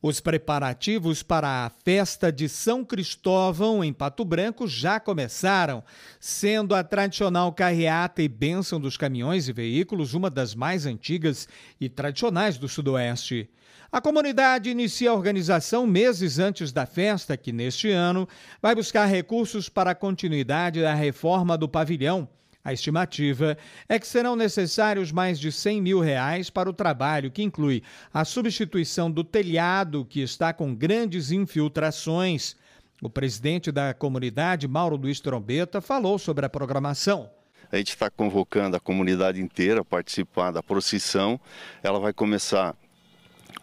Os preparativos para a festa de São Cristóvão em Pato Branco já começaram, sendo a tradicional carreata e bênção dos caminhões e veículos uma das mais antigas e tradicionais do Sudoeste. A comunidade inicia a organização meses antes da festa, que neste ano vai buscar recursos para a continuidade da reforma do pavilhão a estimativa é que serão necessários mais de 100 mil reais para o trabalho, que inclui a substituição do telhado, que está com grandes infiltrações. O presidente da comunidade, Mauro Luiz Trombeta, falou sobre a programação. A gente está convocando a comunidade inteira a participar da procissão. Ela vai começar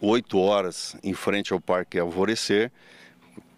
8 horas em frente ao Parque Alvorecer,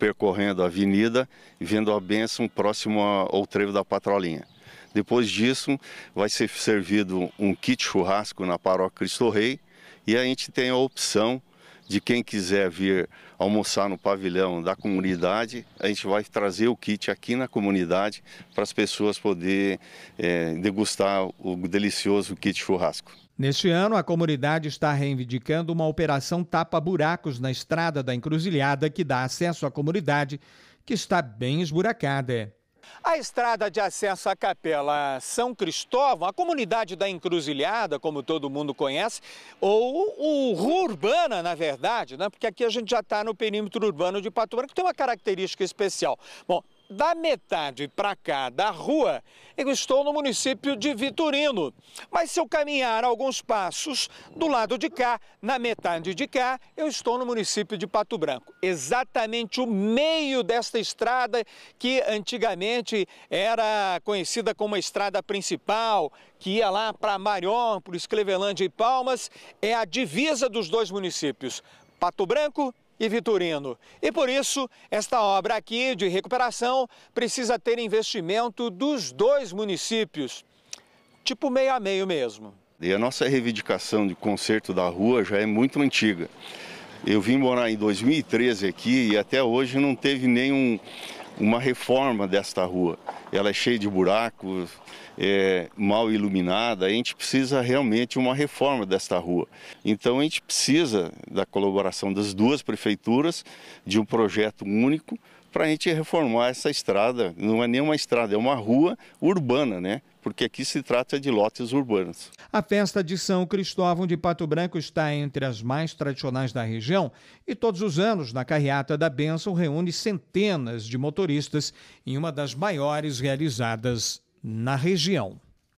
percorrendo a avenida e vendo a bênção próximo ao trevo da Patrolinha. Depois disso, vai ser servido um kit churrasco na paróquia Cristo Rei e a gente tem a opção de quem quiser vir almoçar no pavilhão da comunidade, a gente vai trazer o kit aqui na comunidade para as pessoas poderem eh, é, degustar o delicioso kit churrasco. Neste ano, a comunidade está reivindicando uma operação tapa-buracos na estrada da encruzilhada que dá acesso à comunidade, que está bem esburacada. A estrada de acesso à Capela São Cristóvão, a comunidade da Encruzilhada, como todo mundo conhece, ou o Rua Urbana, na verdade, né? porque aqui a gente já está no perímetro urbano de Pato Branco, que tem uma característica especial. Bom, da metade para cá da rua, eu estou no município de Vitorino. Mas se eu caminhar alguns passos do lado de cá, na metade de cá, eu estou no município de Pato Branco. Exatamente o meio desta estrada que antigamente era conhecida como a estrada principal, que ia lá para por Clevelândia e Palmas, é a divisa dos dois municípios. Pato Branco e Vitorino. E por isso, esta obra aqui de recuperação precisa ter investimento dos dois municípios, tipo meio a meio mesmo. E a nossa reivindicação de conserto da rua já é muito antiga. Eu vim morar em 2013 aqui e até hoje não teve nenhum uma reforma desta rua. Ela é cheia de buracos, é, mal iluminada, a gente precisa realmente uma reforma desta rua. Então a gente precisa da colaboração das duas prefeituras, de um projeto único para a gente reformar essa estrada. Não é nenhuma estrada, é uma rua urbana, né? Porque aqui se trata de lotes urbanos. A festa de São Cristóvão de Pato Branco está entre as mais tradicionais da região e todos os anos, na Carreata da Bênção, reúne centenas de motoristas em uma das maiores realizadas na região.